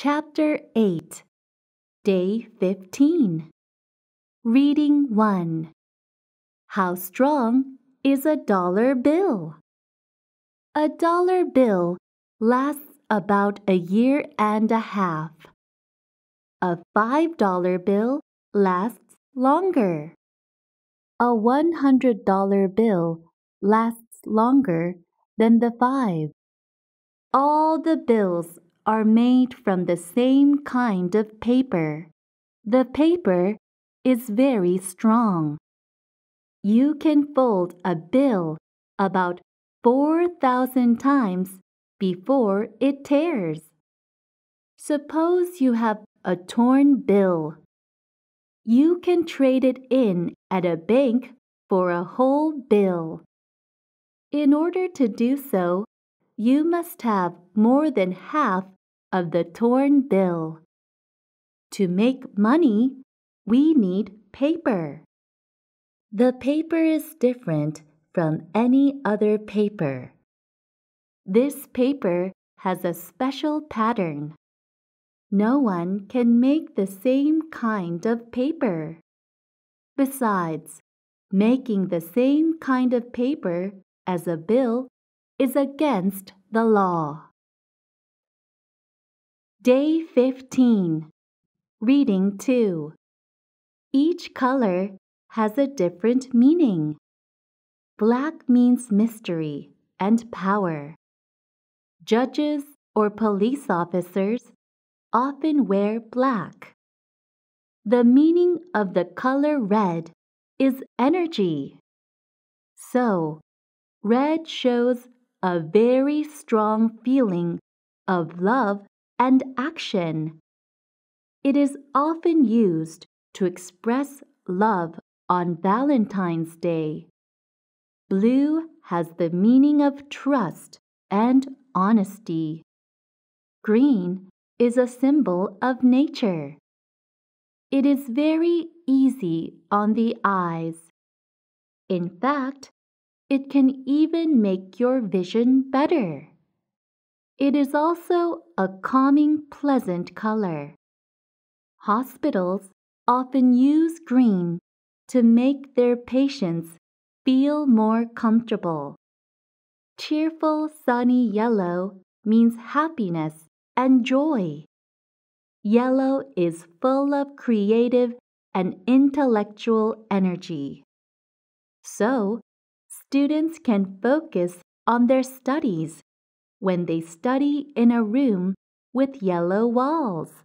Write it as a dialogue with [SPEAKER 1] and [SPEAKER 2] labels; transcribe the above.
[SPEAKER 1] Chapter 8, Day 15. Reading 1. How strong is a dollar bill? A dollar bill lasts about a year and a half. A $5 bill lasts longer. A $100 bill lasts longer than the 5. All the bills are made from the same kind of paper. The paper is very strong. You can fold a bill about 4,000 times before it tears. Suppose you have a torn bill. You can trade it in at a bank for a whole bill. In order to do so, you must have more than half of the torn bill. To make money, we need paper. The paper is different from any other paper. This paper has a special pattern. No one can make the same kind of paper. Besides, making the same kind of paper as a bill is against the law. Day 15. Reading 2. Each color has a different meaning. Black means mystery and power. Judges or police officers often wear black. The meaning of the color red is energy. So, red shows a very strong feeling of love and action. It is often used to express love on Valentine's Day. Blue has the meaning of trust and honesty. Green is a symbol of nature. It is very easy on the eyes. In fact, it can even make your vision better. It is also a calming, pleasant color. Hospitals often use green to make their patients feel more comfortable. Cheerful, sunny yellow means happiness and joy. Yellow is full of creative and intellectual energy. So, students can focus on their studies when they study in a room with yellow walls.